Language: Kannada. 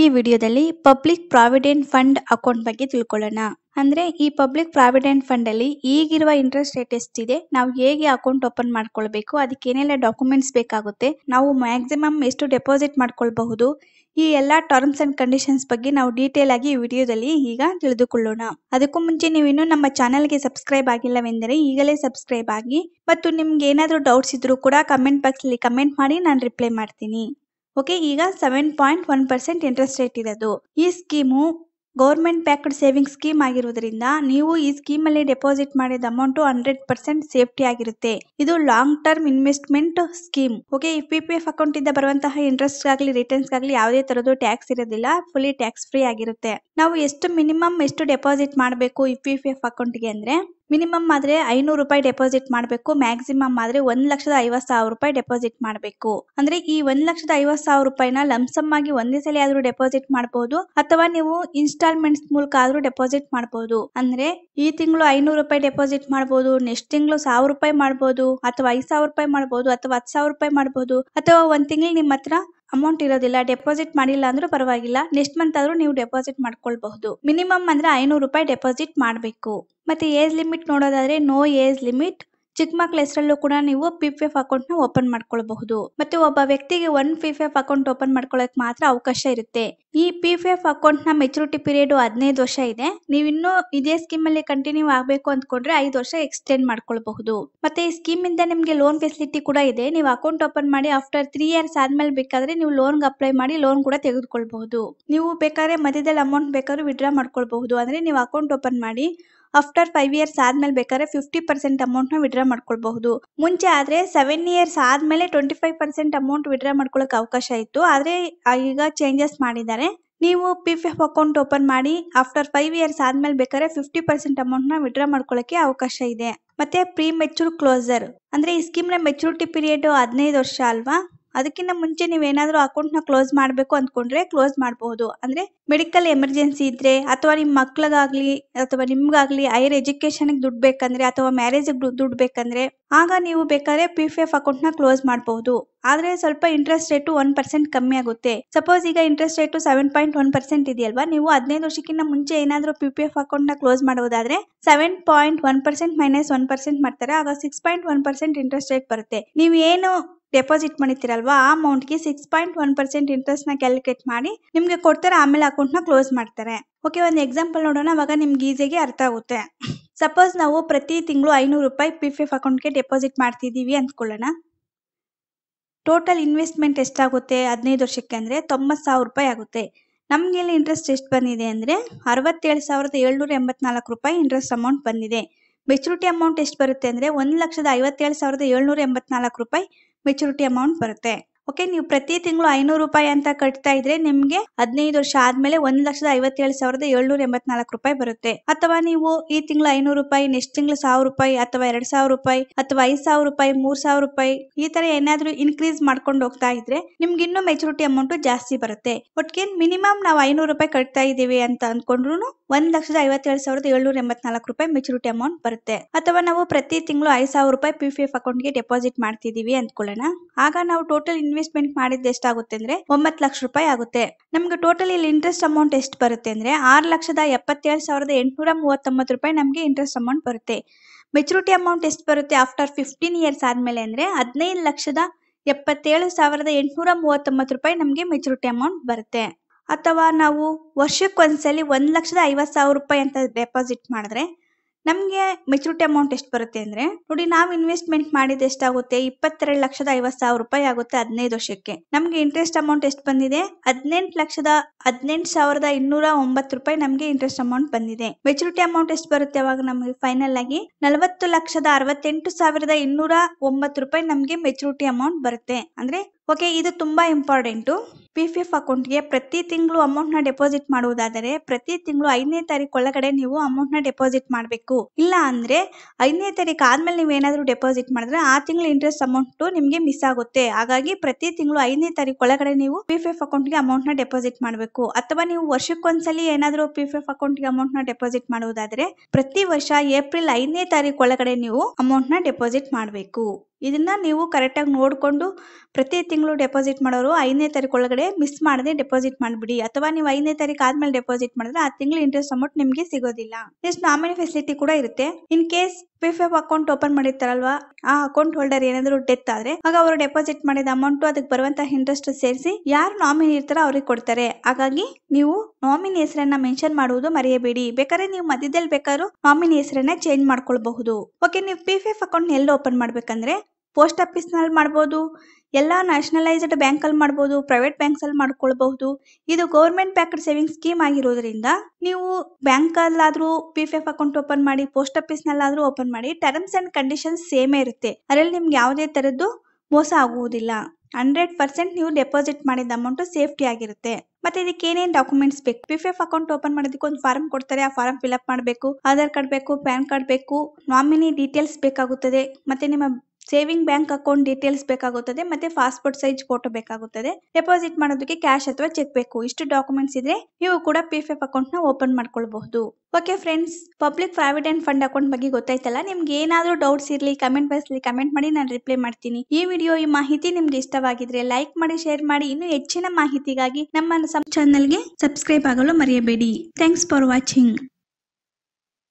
ಈ ವಿಡಿಯೋದಲ್ಲಿ ಪಬ್ಲಿಕ್ ಪ್ರಾವಿಡೆಂಟ್ ಫಂಡ್ ಅಕೌಂಟ್ ಬಗ್ಗೆ ತಿಳ್ಕೊಳ್ಳೋಣ ಅಂದ್ರೆ ಈ ಪಬ್ಲಿಕ್ ಪ್ರಾವಿಡೆಂಟ್ ಫಂಡ್ ಅಲ್ಲಿ ಈಗಿರುವ ಇಂಟ್ರೆಸ್ಟ್ ರೇಟ್ ಎಷ್ಟಿದೆ ನಾವು ಹೇಗೆ ಅಕೌಂಟ್ ಓಪನ್ ಮಾಡ್ಕೊಳ್ಬೇಕು ಅದಕ್ಕೆ ಏನೆಲ್ಲ ಡಾಕ್ಯುಮೆಂಟ್ಸ್ ಬೇಕಾಗುತ್ತೆ ನಾವು ಮ್ಯಾಕ್ಸಿಮಮ್ ಎಷ್ಟು ಡೆಪಾಸಿಟ್ ಮಾಡ್ಕೊಳ್ಬಹುದು ಈ ಎಲ್ಲ ಟರ್ಮ್ಸ್ ಅಂಡ್ ಕಂಡೀಷನ್ಸ್ ಬಗ್ಗೆ ನಾವು ಡೀಟೇಲ್ ಆಗಿ ಈ ವಿಡಿಯೋದಲ್ಲಿ ಈಗ ತಿಳಿದುಕೊಳ್ಳೋಣ ಅದಕ್ಕೂ ಮುಂಚೆ ನೀವಿನ್ನೂ ನಮ್ಮ ಗೆ ಸಬ್ಸ್ಕ್ರೈಬ್ ಆಗಿಲ್ಲವೆಂದರೆ ಈಗಲೇ ಸಬ್ಸ್ಕ್ರೈಬ್ ಆಗಿ ಮತ್ತು ನಿಮ್ಗೆ ಏನಾದರೂ ಡೌಟ್ಸ್ ಇದ್ರು ಕೂಡ ಕಮೆಂಟ್ ಬಾಕ್ಸ್ ಅಲ್ಲಿ ಕಮೆಂಟ್ ಮಾಡಿ ನಾನು ರಿಪ್ಲೈ ಮಾಡ್ತೀನಿ ಓಕೆ ಈಗ seven point one percent interest rate ಇರೋದು ಈ scheme government backed savings scheme ಆಗಿರುವುದರಿಂದ ನೀವು ಈ ಸ್ಕೀಮಲ್ಲಿ ಡೆಪಾಸಿಟ್ ಮಾಡಿದ ಅಮೌಂಟ್ ಹಂಡ್ರೆಡ್ ಪರ್ಸೆಂಟ್ ಸೇಫ್ಟಿ ಆಗಿರುತ್ತೆ ಇದು long term investment scheme okay ಈ ಪಿ ಪಿ ಎಫ್ ಅಕೌಂಟ್ ಇಂದ ಬರುವಂತಹ ಇಂಟ್ರೆಸ್ಟ್ ಆಗಲಿ ರಿಟರ್ನ್ಸ್ ಆಗಲಿ ಯಾವುದೇ ತರದ್ದು ಟ್ಯಾಕ್ಸ್ ಇರೋದಿಲ್ಲ ಫುಲಿ ಟ್ಯಾಕ್ಸ್ ಫ್ರೀ ಆಗಿರುತ್ತೆ ನಾವು ಎಷ್ಟು ಮಿನಿಮಮ್ ಎಷ್ಟು ಡೆಪಾಸಿಟ್ ಮಾಡಬೇಕು ಇ ಪಿ ಪಿ ಎಫ್ ಅಕೌಂಟ್ಗೆ ಅಂದ್ರೆ ಮಿನಿಮಮ್ ಆದ್ರೆ ಐನೂರು ರೂಪಾಯಿ ಡೆಪಾಸಿಟ್ ಮಾಡಬೇಕು ಮ್ಯಾಕ್ಸಿಮಮ್ ಆದ್ರೆ ಒಂದ್ ಲಕ್ಷದ ಐವತ್ ಸಾವಿರ ರೂಪಾಯಿ ಡೆಪಾಸಿಟ್ ಮಾಡಬೇಕು ಅಂದ್ರೆ ಈ ಒಂದ್ ಲಕ್ಷದ ಐವತ್ ಸಾವಿರ ರೂಪಾಯಿನ ಲಂಸಮ್ ಆಗಿ ಒಂದೇ ಸಲ ಆದ್ರೂ ಡೆಪಾಸಿಟ್ ಮಾಡಬಹುದು ಅಥವಾ ನೀವು ಇನ್ಸ್ಟಾಲ್ಮೆಂಟ್ಸ್ ಮೂಲಕ ಆದ್ರೂ ಡೆಪಾಸಿಟ್ ಮಾಡಬಹುದು ಅಂದ್ರೆ ಈ ತಿಂಗಳು ಐನೂರು ರೂಪಾಯಿ ಡೆಪಾಸಿಟ್ ಮಾಡಬಹುದು ನೆಕ್ಸ್ಟ್ ತಿಂಗಳು ಸಾವಿರ ರೂಪಾಯಿ ಮಾಡಬಹುದು ಅಥವಾ ಐದು ಸಾವಿರ ರೂಪಾಯಿ ಮಾಡಬಹುದು ಅಥವಾ ಹತ್ತು ಸಾವಿರ ರೂಪಾಯಿ ಮಾಡಬಹುದು ಅಥವಾ ಒಂದ್ ತಿಂಗಳು ನಿಮ್ಮ ಹತ್ರ ಅಮೌಂಟ್ ಇರೋದಿಲ್ಲ ಡೆಪಾಸಿಟ್ ಮಾಡಿಲ್ಲ ಅಂದ್ರೂ ಪರವಾಗಿಲ್ಲ ನೆಕ್ಸ್ಟ್ ಮಂತ್ ಆದ್ರೂ ನೀವು ಡೆಪಾಸಿಟ್ ಮಾಡ್ಕೊಳ್ಬಹುದು ಮಿನಿಮಮ್ ಅಂದ್ರೆ ಐನೂರು ರೂಪಾಯಿ ಡೆಪಾಸಿಟ್ ಮಾಡಬೇಕು ಮತ್ತೆ ಏಜ್ ಲಿಮಿಟ್ ನೋಡೋದಾದ್ರೆ ನೋ ಏಜ್ ಲಿಮಿಟ್ ಚಿಕ್ಕ ಮಕ್ಕಳ ಹೆಸರಲ್ಲೂ ಕೂಡ ನೀವು ಪಿ ಪಿ ಎಫ್ ಅಕೌಂಟ್ ನ ಓಪನ್ ಮಾಡ್ಕೊಳ್ಬಹುದು ಮತ್ತೆ ಒಬ್ಬ ವ್ಯಕ್ತಿಗೆ one P P F account open ಮಾಡ್ಕೊಳ್ಳೋಕೆ ಮಾತ್ರ ಅವಕಾಶ ಇರುತ್ತೆ ಈ ಪಿ ಪಿ ಎಫ್ ಅಕೌಂಟ್ ನ ಮೆಚುರಿಟಿ ಪೀರಿಯಡ್ ಹದಿನೈದು ವರ್ಷ ಇದೆ ನೀವು ಇನ್ನೂ ಇದೇ ಸ್ಕೀಮ್ ಅಲ್ಲಿ ಕಂಟಿನ್ಯೂ ಆಗ್ಬೇಕು ಅಂದ್ಕೊಂಡ್ರೆ ಐದು ವರ್ಷ ಎಕ್ಸ್ಟೆಂಡ್ ಮಾಡ್ಕೊಳ್ಬಹುದು ಮತ್ತೆ ಈ ಸ್ಕೀಮ್ ಇಂದ ನಿಮ್ಗೆ ಲೋನ್ ಫೆಸಿಲಿಟಿ ಕೂಡ ಇದೆ ನೀವು ಅಕೌಂಟ್ ಓಪನ್ ಮಾಡಿ ಆಫ್ಟರ್ ತ್ರೀ ಇಯರ್ಸ್ ಆದ್ಮೇಲೆ ಬೇಕಾದ್ರೆ ನೀವು ಲೋನ್ ಅಪ್ಲೈ ಮಾಡಿ ಲೋನ್ ಕೂಡ ತೆಗೆದುಕೊಳ್ಬಹುದು ನೀವು ಬೇಕಾದ್ರೆ ಮಧ್ಯದಲ್ಲಿ ಅಮೌಂಟ್ ಬೇಕಾದ್ರೂ ವಿಡ್ರಾ ಮಾಡ್ಕೊಳ್ಬಹುದು ಅಂದ್ರೆ ನೀವು ಅಕೌಂಟ್ ಓಪನ್ ಮಾಡಿ ಆಫ್ಟರ್ ಫೈವ್ ಇಯರ್ಸ್ ಆದ್ಮೇಲೆ ಬೇಕಾದ್ರೆ ಫಿಫ್ಟಿ ಪರ್ಸೆಂಟ್ ಅಮೌಂಟ್ ನ ವಿಡ್ರಾ ಮಾಡ್ಕೊಳ್ಬಹುದು ಮುಂಚೆ ಆದ್ರೆ ಸೆವೆನ್ ಇಯರ್ಸ್ ಆದ್ಮೇಲೆ twenty five percent amount withdraw ಮಾಡ್ಕೊಳಕ್ ಅವಕಾಶ ಇತ್ತು ಆದ್ರೆ ಈಗ ಚೇಂಜಸ್ ಮಾಡಿದ್ದಾರೆ ನೀವು P P F account open ಮಾಡಿ ಆಫ್ಟರ್ ಫೈವ್ ಇಯರ್ಸ್ ಆದ್ಮೇಲೆ ಬೇಕಾದ್ರೆ ಫಿಫ್ಟಿ ಪರ್ಸೆಂಟ್ ನ ವಿಡ್ರಾ ಮಾಡ್ಕೊಳಕ್ಕೆ ಅವಕಾಶ ಇದೆ ಮತ್ತೆ ಪ್ರೀ ಮೆಚೂರ್ ಕ್ಲೋಸರ್ ಅಂದ್ರೆ ಈ ಸ್ಕೀಮ್ ನ ಮೆಚುರಿಟಿ ಪೀರಿಯಡ್ ಹದಿನೈದು ವರ್ಷ ಅಲ್ವಾ ಅದಕ್ಕಿಂತ ಮುಂಚೆ ನೀವೇನಾದರೂ ಅಕೌಂಟ್ನ ಕ್ಲೋಸ್ ಮಾಡಬೇಕು ಅಂದ್ಕೊಂಡ್ರೆ ಕ್ಲೋಸ್ ಮಾಡಬಹುದು ಅಂದರೆ ಮೆಡಿಕಲ್ ಎಮರ್ಜೆನ್ಸಿ ಇದ್ದರೆ ಅಥವಾ ನಿಮ್ಮ ಮಕ್ಳಿಗಾಗಲಿ ಅಥವಾ ನಿಮ್ಗಾಗ್ಲಿ ಹೈಯರ್ ಎಜುಕೇಷನ್ಗೆ ದುಡ್ಡು ಬೇಕಂದ್ರೆ ಅಥವಾ ಮ್ಯಾರೇಜಿಗೆ ದುಡ್ಡು ಬೇಕಂದ್ರೆ ಆಗ ನೀವು ಬೇಕಾದ್ರೆ ಪಿ ಪಿ ಎಫ್ ಅಕೌಂಟ್ನ ಕ್ಲೋಸ್ ಮಾಡಬಹುದು ಆದರೆ ಸ್ವಲ್ಪ ಇಂಟ್ರೆಸ್ಟ್ ರೇಟು ಒನ್ ಪರ್ಸೆಂಟ್ ಕಮ್ಮಿ ಆಗುತ್ತೆ ಸಪೋಸ್ ಈಗ interest rate seven point one percent ಇದೆಯಲ್ವಾ ನೀವು ಹದಿನೈದು ವರ್ಷಕ್ಕಿಂತ ಮುಂಚೆ ಏನಾದರೂ ಪಿ ಪಿ ಎಫ್ ಅಕೌಂಟ್ನ ಕ್ಲೋಸ್ ಮಾಡೋದಾದ್ರೆ seven point one percent minus one percent ಮಾಡ್ತಾರೆ ಆಗ six point one percent interest rate ಬರುತ್ತೆ ನೀವು ಏನು ಡೆಪಾಸಿಟ್ ಮಾಡಿರ್ತೀರಲ್ವಾ ಆ ಅಮೌಂಟ್ಗೆ ಸಿಕ್ಸ್ ಪಾಯಿಂಟ್ ಒನ್ ಪರ್ಸೆಂಟ್ ನ ಕ್ಯಾಲ್ಕುಲೇಟ್ ಮಾಡಿ ನಿಮಗೆ ಕೊಡ್ತಾರೆ ಆಮೇಲೆ ಅಕೌಂಟ್ ನ ಕ್ಲೋಸ್ ಮಾಡ್ತಾರೆ ಓಕೆ ಒಂದು ಎಕ್ಸಾಂಪಲ್ ನೋಡೋಣ ಅವಾಗ ನಿಮ್ಗೆ ಈಸಿಯಾಗಿ ಅರ್ಥ ಆಗುತ್ತೆ ಸಪೋಸ್ ನಾವು ಪ್ರತಿ ತಿಂಗಳು ಐನೂರು ರೂಪಾಯಿ ಪಿ ಪಿ ಎಫ್ ಅಕೌಂಟ್ಗೆ ಡೆಪಾಸಿಟ್ ಮಾಡ್ತಿದ್ದೀವಿ ಅಂದ್ಕೊಳ್ಳೋಣ ಟೋಟಲ್ ಇನ್ವೆಸ್ಟ್ಮೆಂಟ್ ಎಷ್ಟಾಗುತ್ತೆ ಹದಿನೈದು ವರ್ಷಕ್ಕೆ ಅಂದ್ರೆ ತೊಂಬತ್ತು ಸಾವಿರ ರೂಪಾಯಿ ಆಗುತ್ತೆ ನಮಗೆ ಇಲ್ಲಿ ಇಂಟ್ರೆಸ್ಟ್ ಎಷ್ಟು ಬಂದಿದೆ ಅಂದ್ರೆ ಅರವತ್ತೇಳು ಸಾವಿರದ ಏಳ್ನೂರ ಎಂಬತ್ನಾಲ್ಕು ರೂಪಾಯಿ ಇಂಟ್ರೆಸ್ಟ್ ಅಮೌಂಟ್ ಬಂದಿದೆ ಮೆಚುರಿಟಿ ಅಮೌಂಟ್ ಎಷ್ಟು ಬರುತ್ತೆ ಅಂದರೆ ಒಂದು ಲಕ್ಷದ ಐವತ್ತೇಳು ಸಾವಿರದ ಏಳ್ನೂರ ಎಂಬತ್ನಾಲ್ಕು ರೂಪಾಯಿ ಮೆಚುರಿಟಿ ಅಮೌಂಟ್ ಬರುತ್ತೆ ಓಕೆ ನೀವು ಪ್ರತಿ ತಿಂಗಳು ಐನೂರು ರೂಪಾಯಿ ಅಂತ ಕಟ್ತಾ ಇದ್ರೆ ನಿಮ್ಗೆ ಹದಿನೈದು ವರ್ಷ ಆದ್ಮೇಲೆ ಒಂದ್ ಲಕ್ಷದ ಐವತ್ತೇಳು ಸಾವಿರದ ಏಳ್ನೂರ ಎಂಬತ್ನಾಲ್ಕು ರೂಪಾಯಿ ಬರುತ್ತೆ ಅಥವಾ ನೀವು ಈ ತಿಂಗಳು ಐನೂರು ರೂಪಾಯಿ ನೆಕ್ಸ್ಟ್ ತಿಂಗಳು ಸಾವಿರ ರೂಪಾಯಿ ಅಥವಾ ಎರಡ್ ಸಾವಿರ ರೂಪಾಯಿ ಅಥವಾ ಐದ್ ಸಾವಿರ ರೂಪಾಯಿ ಮೂರ್ ಸಾವಿರ ರೂಪಾಯಿ ಈ ತರ ಏನಾದ್ರೂ ಇನ್ಕ್ರೀಸ್ ಮಾಡ್ಕೊಂಡು ಹೋಗ್ತಾ ಇದ್ರೆ ನಿಮ್ಗೆ ಇನ್ನೂ ಮೆಚುರಿಟಿ ಅಮೌಂಟ್ ಜಾಸ್ತಿ ಬರುತ್ತೆ ಒಟ್ಟಿಗೆ ಮಿನಿಮಮ್ ನಾವು ಐನೂರು ರೂಪಾಯಿ ಕಟ್ತಾ ಇದೀವಿ ಅಂತ ಅನ್ಕೊಂಡ್ರು ಒಂದ್ ಲಕ್ಷದ ಐವತ್ತೇಳು ಸಾವಿರದ ಏಳ್ನೂರ ಎಂಬತ್ನಾಲ್ಕು ರೂಪಾಯಿ ಮೆಚುರಿಟಿ ಅಮೌಂಟ್ ಬರುತ್ತೆ ಅಥವಾ ನಾವು ಪ್ರತಿ ತಿಂಗಳು ಐದ್ ಸಾವಿರ ರೂಪಾಯಿ ಪಿ ಪಿ ಎಫ್ ಅಕೌಂಟ್ಗೆ ಡೆಪಾಸಿಟ್ ಮಾಡ್ತಿದೀವಿ ಅನ್ಕೊಳ್ಳೋಣ ಆಗ ನಾವು ಟೋಟಲ್ ಇನ್ವೆಸ್ಟ್ ಇನ್ವೆಸ್ಟ್ಮೆಂಟ್ ಮಾಡಿದ್ ಎಷ್ಟಾಗುತ್ತೆ ಅಂದ್ರೆ ಒಂಬತ್ತು ಲಕ್ಷ ರೂಪಾಯಿ ಆಗುತ್ತೆ ನಮ್ಗೆ ಟೋಟಲ್ ಇಲ್ಲಿ ಇಂಟ್ರೆಸ್ಟ್ ಅಮೌಂಟ್ ಎಷ್ಟು ಬರುತ್ತೆ ಅಂದ್ರೆ ಆರು ಲಕ್ಷದ ಎಪ್ಪತ್ತೇಳು ಸಾವಿರದ ಎಂಟುನೂರ ಮೂವತ್ತೊಂಬತ್ತು ರೂಪಾಯಿ ನಮಗೆ ಇಂಟ್ರೆಸ್ಟ್ ಅಮೌಂಟ್ ಬರುತ್ತೆ ಮೆಚುರಿಟಿ ಅಮೌಂಟ್ ಎಷ್ಟು ಬರುತ್ತೆ ಆಫ್ಟರ್ ಫಿಫ್ಟೀನ್ ಇಯರ್ಸ್ ಆದ್ಮೇಲೆ ಅಂದ್ರೆ ಹದಿನೈದು ಲಕ್ಷದ ಎಪ್ಪತ್ತೇಳು ಸಾವಿರದ ಎಂಟುನೂರ ಮೂವತ್ತೊಂಬತ್ತು ರೂಪಾಯಿ ನಮಗೆ ಮೆಚುರಿಟಿ ಅಮೌಂಟ್ ಬರುತ್ತೆ ಅಥವಾ ನಾವು ವರ್ಷಕ್ಕೊಂದ್ಸಲಿ ಒಂದ್ ಲಕ್ಷದ ಐವತ್ ಸಾವಿರ ರೂಪಾಯಿ ಅಂತ ಡೆಪಾಸಿಟ್ ಮಾಡಿದ್ರೆ ನಮಗೆ ಮೆಚುರಿಟಿ ಅಮೌಂಟ್ ಎಷ್ಟು ಬರುತ್ತೆ ಅಂದರೆ ನೋಡಿ ನಾವು ಇನ್ವೆಸ್ಟ್ಮೆಂಟ್ ಮಾಡಿದ ಎಷ್ಟಾಗುತ್ತೆ ಇಪ್ಪತ್ತೆರಡು ಲಕ್ಷದ ಐವತ್ತು ಸಾವಿರ ರೂಪಾಯಿ ಆಗುತ್ತೆ ಹದಿನೈದು ವರ್ಷಕ್ಕೆ ನಮಗೆ ಇಂಟ್ರೆಸ್ಟ್ ಅಮೌಂಟ್ ಎಷ್ಟು ಬಂದಿದೆ ಹದಿನೆಂಟು ಲಕ್ಷದ ಹದಿನೆಂಟು ಸಾವಿರದ ಇನ್ನೂರ ಒಂಬತ್ತು ರೂಪಾಯಿ ನಮಗೆ ಇಂಟ್ರೆಸ್ಟ್ ಅಮೌಂಟ್ ಬಂದಿದೆ ಮೆಚುರಿಟಿ ಅಮೌಂಟ್ ಎಷ್ಟು ಬರುತ್ತೆ ಅವಾಗ ನಮಗೆ ಫೈನಲ್ ಆಗಿ ನಲವತ್ತು ಲಕ್ಷದ ಅರವತ್ತೆಂಟು ಸಾವಿರದ ಇನ್ನೂರ ಒಂಬತ್ತು ರೂಪಾಯಿ ನಮಗೆ ಮೆಚುರಿಟಿ ಅಮೌಂಟ್ ಬರುತ್ತೆ ಅಂದ್ರೆ ಓಕೆ ಇದು ತುಂಬಾ ಇಂಪಾರ್ಟೆಂಟು ಪಿ ಪಿ ಎಫ್ ಅಕೌಂಟ್ಗೆ ಪ್ರತಿ ತಿಂಗಳು ಅಮೌಂಟ್ ನ ಡೆಪಾಸಿಟ್ ಮಾಡುವುದಾದರೆ ಪ್ರತಿ ತಿಂಗಳು ಐದನೇ ತಾರೀಕು ಒಳಗಡೆ ನೀವು ಅಮೌಂಟ್ನ ಡೆಪಾಸಿಟ್ ಮಾಡಬೇಕು ಇಲ್ಲ ಅಂದ್ರೆ ಐದನೇ ತಾರೀಕು ಆದಮೇಲೆ ನೀವು ಏನಾದರೂ ಡೆಪಾಸಿಟ್ ಮಾಡಿದ್ರೆ ಆ ತಿಂಗಳ ಇಂಟ್ರೆಸ್ಟ್ ಅಮೌಂಟ್ ನಿಮಗೆ ಮಿಸ್ ಆಗುತ್ತೆ ಹಾಗಾಗಿ ಪ್ರತಿ ತಿಂಗಳು ಐದನೇ ತಾರೀಕು ಒಳಗಡೆ ನೀವು ಪಿ ಅಕೌಂಟ್ ಎಫ್ ಅಕೌಂಟ್ಗೆ ಅಮೌಂಟ್ನ ಡೆಪಾಸಿಟ್ ಮಾಡಬೇಕು ಅಥವಾ ನೀವು ವರ್ಷಕ್ಕೊಂದ್ಸಲಿ ಏನಾದರೂ ಪಿ ಅಕೌಂಟ್ ಎಫ್ ಅಕೌಂಟ್ಗೆ ಅಮೌಂಟ್ನ ಡೆಪಾಸಿಟ್ ಮಾಡುವುದಾದರೆ ಪ್ರತಿ ವರ್ಷ ಏಪ್ರಿಲ್ ಐದನೇ ತಾರೀಕು ಒಳಗಡೆ ನೀವು ಅಮೌಂಟ್ನ ಡೆಪಾಸಿಟ್ ಮಾಡಬೇಕು ಇದನ್ನು ನೀವು ಕರೆಕ್ಟಾಗಿ ನೋಡಿಕೊಂಡು ಪ್ರತಿ ತಿಂಗಳು ಡೆಪಾಸಿಟ್ ಮಾಡೋರು ಐದನೇ ತಾರೀಕು ಒಳಗಡೆ ಮಿಸ್ ಮಾಡದೆ ಡೆಪಾಸಿಟ್ ಮಾಡಿಬಿಡಿ ಅಥವಾ ನೀವು ಐದನೇ ತಾರೀಕು ಆದಮೇಲೆ ಡೆಪಾಸಿಟ್ ಮಾಡಿದ್ರೆ ಆ ತಿಂಗಳು ಇಂಟ್ರೆಸ್ಟ್ ಅಮೌಂಟ್ ನಿಮಗೆ ಸಿಗೋದಿಲ್ಲ ನೆಕ್ಸ್ಟ್ ನಾಮಿನಿ ಫೆಸಿಲಿಟಿ ಕೂಡ ಇರುತ್ತೆ in case P F account open ಮಾಡಿರ್ತಾರಲ್ವಾ ಆ ಅಕೌಂಟ್ ಹೋಲ್ಡರ್ ಏನಾದ್ರು ಡೆತ್ ಆದ್ರೆ ಆಗ ಅವರು ಡೆಪಾಸಿಟ್ ಮಾಡಿದ ಅಮೌಂಟ್ ಅದಕ್ಕೆ ಬರುವಂತಹ ಇಂಟ್ರೆಸ್ಟ್ ಸೇರಿಸಿ ಯಾರು ನಾಮಿನಿ ಇರ್ತಾರೋ ಅವ್ರಿಗೆ ಕೊಡ್ತಾರೆ ಹಾಗಾಗಿ ನೀವು ನಾಮಿನಿ ಹೆಸರನ್ನ ಮೆನ್ಷನ್ ಮಾಡುವುದು ಮರೆಯಬೇಡಿ ಬೇಕಾದ್ರೆ ನೀವು ಮಧ್ಯದಲ್ಲಿ ಬೇಕಾದ್ರೂ ನಾಮಿನಿ ಹೆಸರನ್ನ ಚೇಂಜ್ ಮಾಡ್ಕೊಳ್ಬಹುದು ಓಕೆ ನೀವು ಪಿ ಎಫ್ ಅಕೌಂಟ್ ಎಲ್ಲಿ ಓಪನ್ ಮಾಡ್ಬೇಕಂದ್ರೆ ಪೋಸ್ಟ್ ನಲ್ಲಿ ಮಾಡಬಹುದು ಎಲ್ಲ ನ್ಯಾಷನಲೈಸ್ಡ್ ಅಲ್ಲಿ ಮಾಡಬಹುದು ಪ್ರೈವೇಟ್ ಅಲ್ಲಿ ಮಾಡ್ಕೊಳ್ಬಹುದು ಇದು ಗೌರ್ಮೆಂಟ್ ಬ್ಯಾಂಕ್ಡ್ ಸೇವಿಂಗ್ ಸ್ಕೀಮ್ ಆಗಿರೋದ್ರಿಂದ ನೀವು ಬ್ಯಾಂಕಲ್ಲಾದರೂ P P F account open ಮಾಡಿ ಪೋಸ್ಟ್ ಆಫೀಸ್ ಆಫೀಸ್ನಲ್ಲಾದರೂ ಓಪನ್ ಮಾಡಿ ಟರ್ಮ್ಸ್ ಅಂಡ್ ಕಂಡೀಷನ್ಸ್ ಸೇಮೇ ಇರುತ್ತೆ ಅದರಲ್ಲಿ ನಿಮ್ಗೆ ಯಾವುದೇ ತರದ್ದು ಮೋಸ ಆಗುವುದಿಲ್ಲ ಹಂಡ್ರೆಡ್ ಪರ್ಸೆಂಟ್ ನೀವು ಡೆಪಾಸಿಟ್ ಮಾಡಿದ ಅಮೌಂಟ್ ಸೇಫ್ಟಿ ಆಗಿರುತ್ತೆ ಮತ್ತೆ ಇದಕ್ಕೆ ಏನೇನು ಡಾಕ್ಯುಮೆಂಟ್ಸ್ ಬೇಕು ಪಿ ಎಫ್ ಅಕೌಂಟ್ ಓಪನ್ ಮಾಡೋದಕ್ಕೆ ಒಂದು ಫಾರ್ಮ್ ಕೊಡ್ತಾರೆ ಆ ಫಾರ್ಮ್ ಫಿಲ್ ಅಪ್ ಮಾಡಬೇಕು ಆಧಾರ್ ಕಾರ್ಡ್ ಬೇಕು ಪ್ಯಾನ್ ಕಾರ್ಡ್ ಬೇಕು ನಾಮಿನಿ ಡೀಟೇಲ್ಸ್ ಬೇಕಾಗುತ್ತದೆ ಮತ್ತೆ ನಿಮ್ಮ ಸೇವಿಂಗ್ ಬ್ಯಾಂಕ್ ಅಕೌಂಟ್ ಡೀಟೇಲ್ಸ್ ಬೇಕಾಗುತ್ತದೆ ಮತ್ತೆ ಪಾಸ್ಪೋರ್ಟ್ ಸೈಜ್ ಫೋಟೋ ಬೇಕಾಗುತ್ತದೆ ಡೆಪಾಸಿಟ್ ಮಾಡೋದಕ್ಕೆ ಕ್ಯಾಶ್ ಅಥವಾ ಚೆಕ್ ಬೇಕು ಇಷ್ಟು ಡಾಕ್ಯುಮೆಂಟ್ಸ್ ಇದ್ರೆ ನೀವು ಕೂಡ ಪಿ ಎಫ್ ಅಕೌಂಟ್ ನ ಓಪನ್ ಮಾಡ್ಕೊಳ್ಬಹುದು okay friends public provident fund account ಬಗ್ಗೆ ಗೊತ್ತಾಯ್ತಲ್ಲ ನಿಮ್ಗೆ ಏನಾದ್ರೂ ಡೌಟ್ಸ್ ಇರಲಿ ಕಮೆಂಟ್ ಬಾಕ್ಸ್ ಕಮೆಂಟ್ ಮಾಡಿ ನಾನು ರಿಪ್ಲೈ ಮಾಡ್ತೀನಿ ಈ ವಿಡಿಯೋ ಈ ಮಾಹಿತಿ ನಿಮ್ಗೆ ಇಷ್ಟವಾಗಿದ್ರೆ ಲೈಕ್ ಮಾಡಿ ಶೇರ್ ಮಾಡಿ ಇನ್ನು ಹೆಚ್ಚಿನ ಮಾಹಿತಿಗಾಗಿ ನಮ್ಮ ಚಾನಲ್ಗೆ ಸಬ್ಸ್ಕ್ರೈಬ್ ಆಗಲು ಮರೆಯಬೇಡಿ ಥ್ಯಾಂಕ್ಸ್ ಫಾರ್ ವಾಚಿಂಗ್